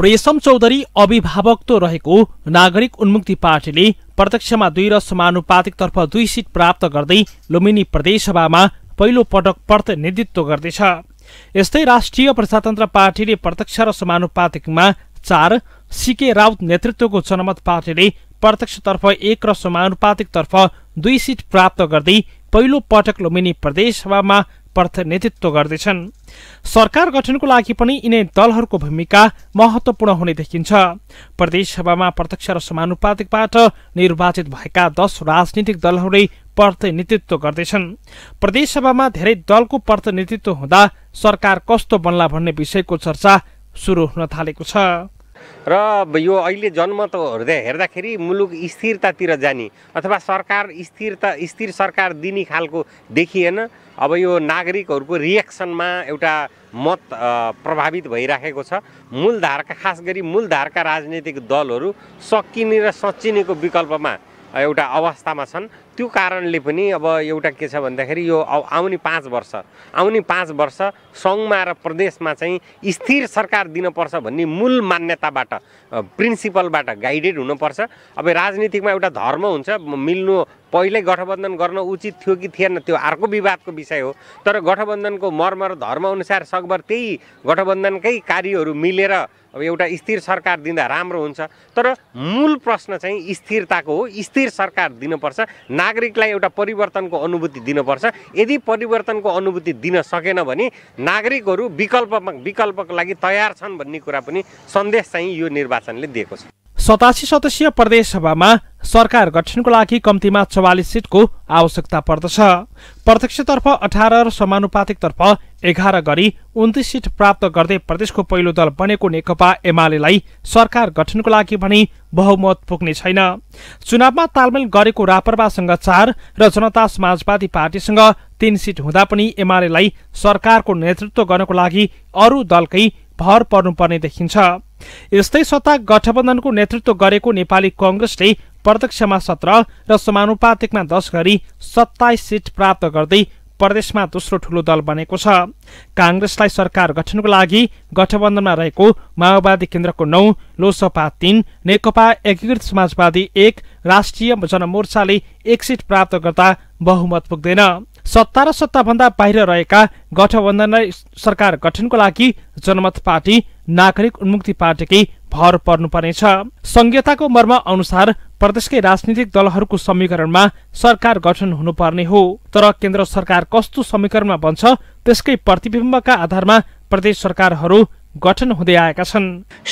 रेशम चौधरी अभिभावक तो रहेको नागरिक उन्मुक्ति पार्टीले प्रत्यक्षमा दुई र समानुपातिकतर्फ दुई सिट प्राप्त गर्दै लुम्बिनी प्रदेशसभामा पहिलो पटक प्रतिनिधित्व गर्दैछ यस्तै राष्ट्रिय प्रजातन्त्र पार्टीले प्रत्यक्ष र समानुपातिकमा चार सिके राउत नेतृत्वको जनमत पार्टीले प्रत्यक्षतर्फ एक र समानुपातिकतर्फ दुई सिट प्राप्त गर्दै पहिलो पटक लुम्बिनी प्रदेशसभामा प्रतिनिधित्व गर्दैछन् सरकार गठनको लागि पनि यिनै दलहरूको भूमिका महत्वपूर्ण हुने देखिन्छ प्रदेशसभामा प्रत्यक्ष र समानुपातिकबाट निर्वाचित भएका दस राजनीतिक दलहरूले प्रतिनिधित्व गर्दैछन् प्रदेशसभामा धेरै दलको प्रतिनिधित्व हुँदा सरकार कस्तो बन्ला भन्ने विषयको चर्चा सुरु हुन थालेको छ र यो अहिले जनमतहरू हेर्दाखेरि मुलुक स्थिरतातिर जाने अथवा सरकार स्थिरता स्थिर सरकार दिने खालको देखिएन अब यो नागरिकहरूको रिएक्सनमा एउटा मत प्रभावित भइराखेको छ मूलधारका खास गरी मूलधारका राजनैतिक दलहरू सकिने र सचिनेको विकल्पमा एउटा अवस्थामा छन् त्यो कारणले पनि अब एउटा के छ भन्दाखेरि यो आउने पाँच वर्ष आउने पाँच वर्ष सङ्घमा र प्रदेशमा चाहिँ स्थिर सरकार दिनपर्छ भन्ने मूल मान्यताबाट प्रिन्सिपलबाट गाइडेड हुनुपर्छ अब राजनीतिकमा एउटा धर्म हुन्छ मिल्नु पहिल्यै गठबन्धन गर्न उचित थियो कि थिएन त्यो अर्को विवादको विषय हो तर गठबन्धनको मर्म र धर्मअनुसार सकभर त्यही गठबन्धनकै कार्यहरू मिलेर अब एउटा स्थिर सरकार दिँदा राम्रो हुन्छ तर मूल प्रश्न चाहिँ स्थिरताको हो स्थिर सरकार दिनुपर्छ नागरिकलाई एउटा परिवर्तनको अनुभूति दिनुपर्छ यदि परिवर्तनको अनुभूति दिन सकेन भने नागरिकहरू विकल्पमा विकल्पको लागि तयार छन् भन्ने कुरा पनि सन्देश चाहिँ यो निर्वाचनले दिएको छ सतासी सदस्यीय प्रदेश सभामा सरकार गठनको लागि कम्तीमा चौवालिस सिटको आवश्यकता पर्दछ प्रत्यक्षतर्फ अठार र समानुपातिकतर्फ एघार गरी उन्तिस सिट प्राप्त गर्दै प्रदेशको पहिलो दल बनेको नेकपा एमालेलाई सरकार गठनको लागि भने बहुमत पुग्ने छैन चुनावमा तालमेल गरेको रापरवासँग चार र जनता समाजवादी पार्टीसँग तीन सिट हुँदा पनि एमालेलाई सरकारको नेतृत्व गर्नको लागि अरू दलकै भर पर्नुपर्ने देखिन्छ यस्तै सत्ता गठबन्धनको नेतृत्व गरेको नेपाली कंग्रेसले प्रत्यक्षमा सत्र र समानुपातिकमा दश गरी सत्ताइस सिट प्राप्त गर्दै प्रदेशमा दोस्रो ठूलो दल बनेको छ काङ्ग्रेसलाई सरकार गठनको लागि गठबन्धनमा रहेको माओवादी केन्द्रको नौ लोसपा तीन नेकपा एकीकृत समाजवादी एक राष्ट्रिय जनमोर्चाले एक सिट प्राप्त गर्दा बहुमत पुग्दैन सत्ता र सत्ताभन्दा बाहिर रहेका गठबन्धनलाई सरकार गठनको लागि जनमत पार्टी नागरिक उन्मुक्ति पार्टीकै भर पर्नुपर्नेछ संहिताको मर्म अनुसार प्रदेशकै राजनीतिक दलहरूको समीकरणमा सरकार गठन हुनुपर्ने हो तर केन्द्र सरकार कस्तो समीकरणमा बन्छ त्यसकै प्रतिबिम्बका आधारमा प्रदेश सरकारहरू गठन हुँदै आएका छन्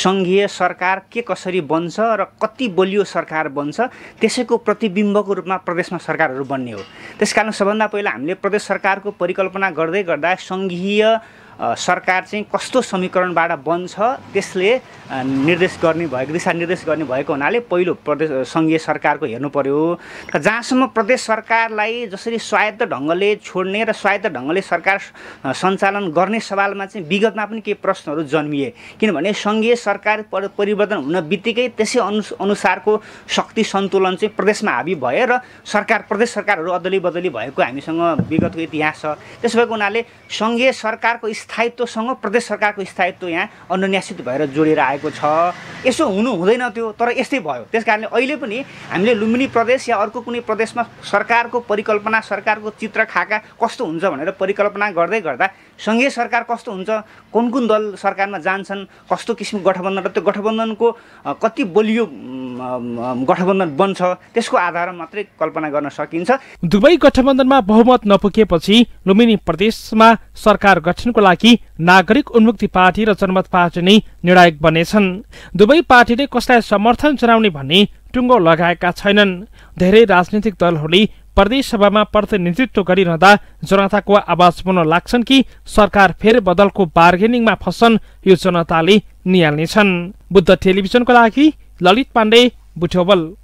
सङ्घीय सरकार के कसरी बन्छ र कति बलियो सरकार बन्छ त्यसैको प्रतिबिम्बको रूपमा प्रदेशमा सरकारहरू बन्ने हो त्यसकारण सबभन्दा पहिला हामीले प्रदेश सरकारको परिकल्पना गर्दै गर्दा सङ्घीय सरकार चाहिँ कस्तो समीकरणबाट बन्छ त्यसले निर्देश गर्ने भएको दिशानिर्देश गर्ने भएको हुनाले पहिलो प्रदेश सङ्घीय सरकारको हेर्नु पऱ्यो जहाँसम्म प्रदेश सरकारलाई जसरी स्वायत्त ढङ्गले छोड्ने र स्वायत्त ढङ्गले सरकार सञ्चालन गर्ने सवालमा चाहिँ विगतमा पनि केही प्रश्नहरू जन्मिए किनभने सङ्घीय सरकार परिवर्तन हुन बित्तिकै त्यसै अनु अनुसारको शक्ति सन्तुलन चाहिँ प्रदेशमा हाबी भए र सरकार प्रदेश सरकारहरू अदली बदली भएको हामीसँग विगतको इतिहास छ त्यसो भएको हुनाले सङ्घीय सरकारको स्थायित्वसँग प्रदेश सरकारको स्थायित्व यहाँ अनुन्यासित भएर जोडेर आएको छ यसो हुनु हुँदैन त्यो तर यस्तै भयो त्यस कारणले अहिले पनि हामीले लुम्बिनी प्रदेश या अर्को कुनै प्रदेशमा सरकारको परिकल्पना सरकारको चित्र खाका कस्तो हुन्छ भनेर परिकल्पना गर्दै गर्दा सङ्घीय सरकार कस्तो हुन्छ कुन कुन दल सरकारमा जान्छन् कस्तो किसिमको गठबन्धन र त्यो गठबन्धनको कति बलियो गठबन्धन बन्छ त्यसको आधारमा मात्रै कल्पना गर्न सकिन्छ दुवै गठबन्धनमा बहुमत नपुगेपछि लुम्बिनी प्रदेशमा सरकार गठनको लागि लागि नागरिक उन्मुक्ति पार्टी र जनमत पार्टी नै निर्णायक बनेछन् दुवै पार्टीले कसलाई समर्थन जनाउने भन्ने टुङ्गो लगाएका छैनन् धेरै राजनीतिक दलहरूले प्रदेश सभामा प्रतिनिधित्व गरिरहँदा जनताको आवाज बन्न लाग्छन् कि सरकार फेर बदलको बार्गेनिङमा फसन् यो जनताले निहाल्नेछन् बुद्ध टेलिभिजनको लागि ललित पाण्डे बुटोबल